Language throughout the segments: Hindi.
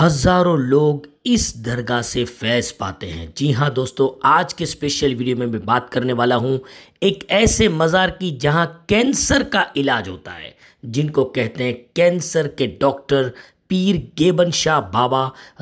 हज़ारों लोग इस दरगाह से फैज़ पाते हैं जी हाँ दोस्तों आज के स्पेशल वीडियो में मैं बात करने वाला हूँ एक ऐसे मज़ार की जहाँ कैंसर का इलाज होता है जिनको कहते हैं कैंसर के डॉक्टर पीर गेबन शाह बाबा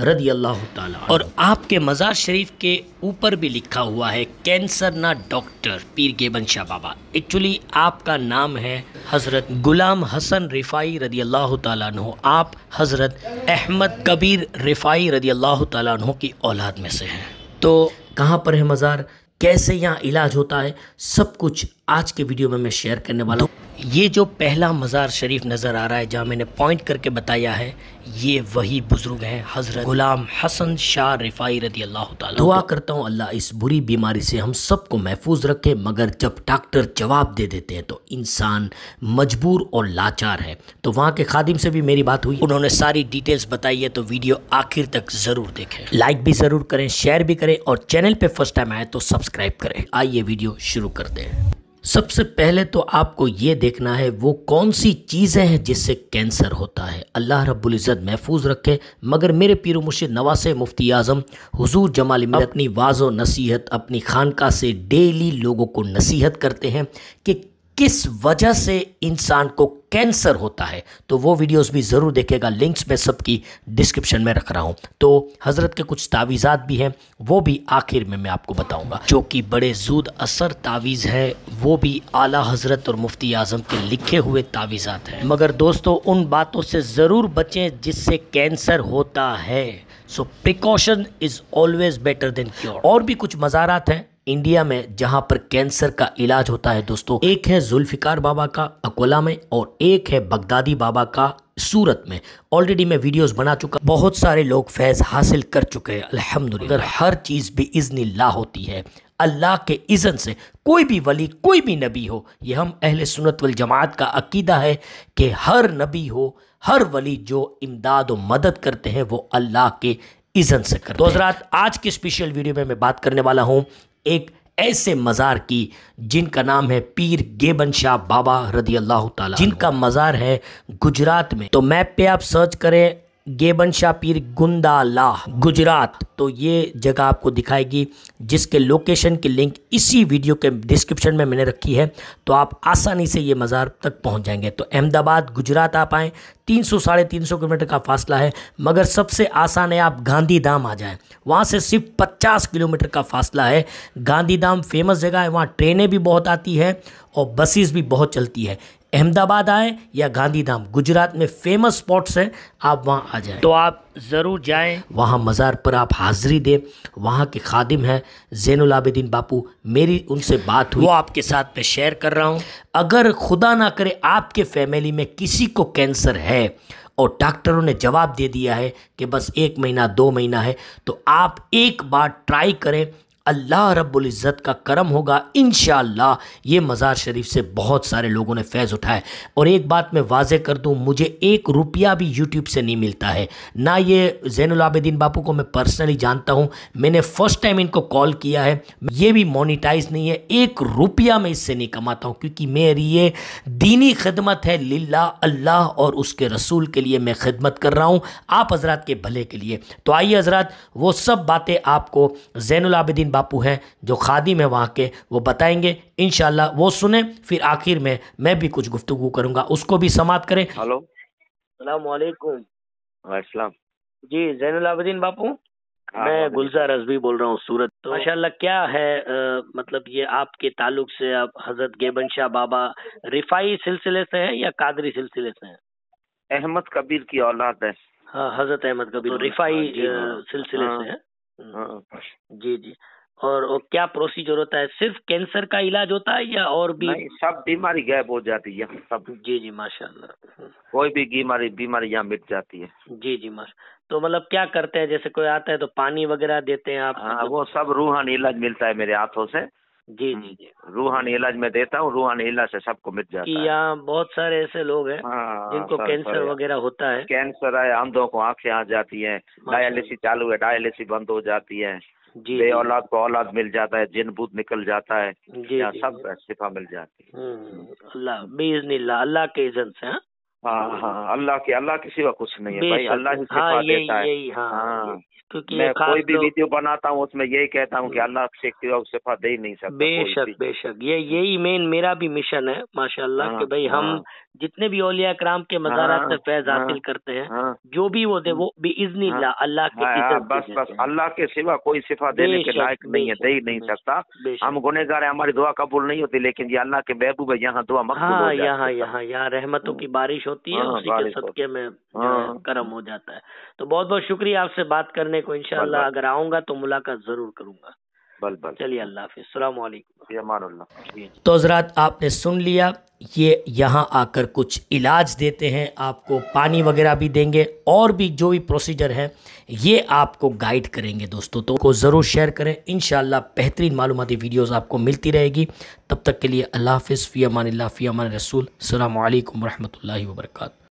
रदी अल्लाह और आपके मज़ार शरीफ के ऊपर भी लिखा हुआ है कैंसर ना डॉक्टर पीर गेबन शाह बाबा एक्चुअली आपका नाम है हज़रत गुलाम हसन रिफाई रदी अल्लाह तु आप हज़रत अहमद कबीर रिफाई रदी अल्लाह तु की औलाद में से हैं तो कहाँ पर है मज़ार कैसे यहाँ इलाज होता है सब कुछ आज के वीडियो में मैं शेयर करने वाला हूँ ये जो पहला मज़ार शरीफ नज़र आ रहा है जहाँ मैंने पॉइंट करके बताया है ये वही बुज़ुर्ग हैं हज़रत गुलाम हसन शाह रिफाई रदी अल्लाह दुआ करता हूँ अल्लाह इस बुरी बीमारी से हम सबको महफूज रखे मगर जब डॉक्टर जवाब दे देते हैं तो इंसान मजबूर और लाचार है तो वहाँ के खादिम से भी मेरी बात हुई उन्होंने सारी डिटेल्स बताई है तो वीडियो आखिर तक ज़रूर देखें लाइक भी ज़रूर करें शेयर भी करें और चैनल पर फर्स्ट टाइम आए तो सब्सक्राइब करें आइए वीडियो शुरू कर दें सबसे पहले तो आपको ये देखना है वो कौन सी चीज़ें हैं जिससे कैंसर होता है अल्लाह रब्बुल इज़्ज़त महफूज रखे मगर मेरे पीर मुर्शिद नवास मुफ्ती आज़म हुजूर जमाल इमर अपनी वाजो नसीहत अपनी खानका से डेली लोगों को नसीहत करते हैं कि किस वजह से इंसान को कैंसर होता है तो वो वीडियोस भी ज़रूर देखेगा लिंक्स मैं सबकी डिस्क्रिप्शन में रख रहा हूँ तो हज़रत के कुछ तावीज़ात भी हैं वो भी आखिर में मैं आपको बताऊँगा जो कि बड़े जूद असर तावीज़ है वो भी आला हज़रत और मुफ्ती आज़म के लिखे हुए तावीज़ात हैं मगर दोस्तों उन बातों से ज़रूर बचें जिससे कैंसर होता है so precaution is always better than cure और भी कुछ मज़ारात हैं इंडिया में जहां पर कैंसर का इलाज होता है दोस्तों एक है जुल्फिकार बाबा का अकोला में और एक है बगदादी बाबा का सूरत में ऑलरेडी मैं वीडियोस बना चुका बहुत सारे लोग फैज़ हासिल कर चुके हैं अल्हम्दुलिल्लाह हर चीज़ भी ला होती है अल्लाह के इज़न से कोई भी वली कोई भी नबी हो ये हम अहल सुनत वल जमात का अकीदा है कि हर नबी हो हर वली जो इमदाद और मदद करते हैं वो अल्लाह के इज़न से करते तो आज की स्पेशल वीडियो में मैं बात करने वाला हूँ एक ऐसे मज़ार की जिनका नाम है पीर गेबन शाह बाबा रदी अल्लाह ताला जिनका मज़ार है गुजरात में तो मैप पे आप सर्च करें गेबनशाह पीर गुंदाला गुजरात तो ये जगह आपको दिखाएगी जिसके लोकेशन की लिंक इसी वीडियो के डिस्क्रिप्शन में मैंने रखी है तो आप आसानी से ये मज़ार तक पहुंच जाएंगे तो अहमदाबाद गुजरात आप आएँ तीन सौ साढ़े तीन सौ किलोमीटर का फासला है मगर सबसे आसान है आप गांधी धाम आ जाएँ वहाँ से सिर्फ पचास किलोमीटर का फासला है गांधी धाम फेमस जगह है वहाँ ट्रेनें भी बहुत आती हैं और बसेस भी बहुत चलती है अहमदाबाद आएँ या गांधीधाम गुजरात में फेमस स्पॉट्स हैं आप वहाँ आ जाएं तो आप ज़रूर जाएं वहाँ मज़ार पर आप हाजिरी दें वहाँ के खादिम हैं जैनुल आबिदीन बापू मेरी उनसे बात हुई वो आपके साथ मैं शेयर कर रहा हूँ अगर खुदा ना करे आपके फैमिली में किसी को कैंसर है और डॉक्टरों ने जवाब दे दिया है कि बस एक महीना दो महीना है तो आप एक बार ट्राई करें अल्लाह रब्ज़त का करम होगा इन ये मज़ार शरीफ से बहुत सारे लोगों ने फैज़ उठाए और एक बात मैं वाजे कर दूँ मुझे एक रुपया भी यूट्यूब से नहीं मिलता है ना ये जैनआबद्दीन बापू को मैं पर्सनली जानता हूँ मैंने फ़र्स्ट टाइम इनको कॉल किया है ये भी मोनिटाइज नहीं है एक रुपया मैं इससे नहीं कमाता हूँ क्योंकि मेरी ये दीनी खदमत है लीला अल्लाह और उसके रसूल के लिए मैं खिदमत कर रहा हूँ आप हजरात के भले के लिए तो आइए हजरात वो सब बातें आपको जैनआबद्दीन बापू हैं जो खादिम में वहाँ के वो बताएंगे इन वो सुने फिर आखिर में मैं भी कुछ गुफ्तु करूँगा उसको भी समाप्त करें हेलो सलामकुम जी जैनदीन बापू हाँ, मैं गुलजार रजवी बोल रहा हूँ सूरत तो माशा क्या है आ, मतलब ये आपके ताल्लुक से आप हजरत गेबन शाह बाबा रिफाई सिलसिले से हैं या कादरी सिलसिले से हैं अहमद कबीर की औलाद है हाँ हजरत अहमद कबीर तो रिफाई हाँ, हाँ। सिलसिले से हैं जी जी और क्या प्रोसीजर होता है सिर्फ कैंसर का इलाज होता है या और भी नहीं, सब बीमारी गायब हो जाती है सब जी जी माशाल्लाह कोई भी बीमारी बीमारी यहाँ मिट जाती है जी जी माशा तो मतलब क्या करते हैं जैसे कोई आता है तो पानी वगैरह देते हैं आप आ, हाँ, वो सब रूहानी इलाज मिलता है मेरे हाथों से जी हम्म, जी जी रूहानी इलाज मैं देता हूँ रूहानी इलाज से सबको मिट जाता है यहाँ बहुत सारे ऐसे लोग हैं हाँ, जिनको कैंसर वगैरह होता है कैंसर है अंधों को आंखें आ जाती है डायलिसिस चालू है डायलिसिस बंद हो जाती है जी बे औलाद को औलाद मिल जाता है जिन भूत निकल जाता है जी, जी, सब शिफा मिल जाती है हम्म, अल्लाह बेजन अल्लाह के इजन से हा? हाँ हाँ अल्लाह के अल्लाह के सिवा कुछ नहीं है भाई अल्लाह ही सिखा हाँ, देता है यही, हाँ, हाँ क्योंकि मैं कोई भी वीडियो बनाता हूँ उसमें यही कहता हूँ कि हम्म। अल्लाह से सिफा दे ही नहीं सकता बेशक बेशक ये यही मेन मेरा भी मिशन है माशाल्लाह कि हाँ, भाई हम हाँ। जितने भी औलिया कराम के हाँ, मजारा से फैज हासिल करते हैं जो भी वो दे वो भी इजनी अल्लाह के बस बस अल्लाह के सिवा कोई सिफा देने के लायक नहीं है दे ही नहीं सकता हम गुनेगार है हमारी दुआ कबूल नहीं होती लेकिन ये अल्लाह के महबूब है यहाँ दुआ मकबूल यहाँ यहाँ यहाँ रहमतों की बारिश हो होती है हाँ, उसी के सदके में कर्म हाँ। हो जाता है तो बहुत बहुत शुक्रिया आपसे बात करने को इनशाला अगर आऊंगा तो मुलाकात जरूर करूंगा चलिए अल्लाह हाफिज़ तो हजरात आपने सुन लिया ये यहाँ आकर कुछ इलाज देते हैं आपको पानी वगैरह भी देंगे और भी जो भी प्रोसीजर है ये आपको गाइड करेंगे दोस्तों तो को ज़रूर शेयर करें इन बेहतरीन मालूमती वीडियोस आपको मिलती रहेगी तब तक के लिए अल्लाह हाफ़ फ़ी अमान फ़ी अमान रसूल अल्लाम वरहमल वर्का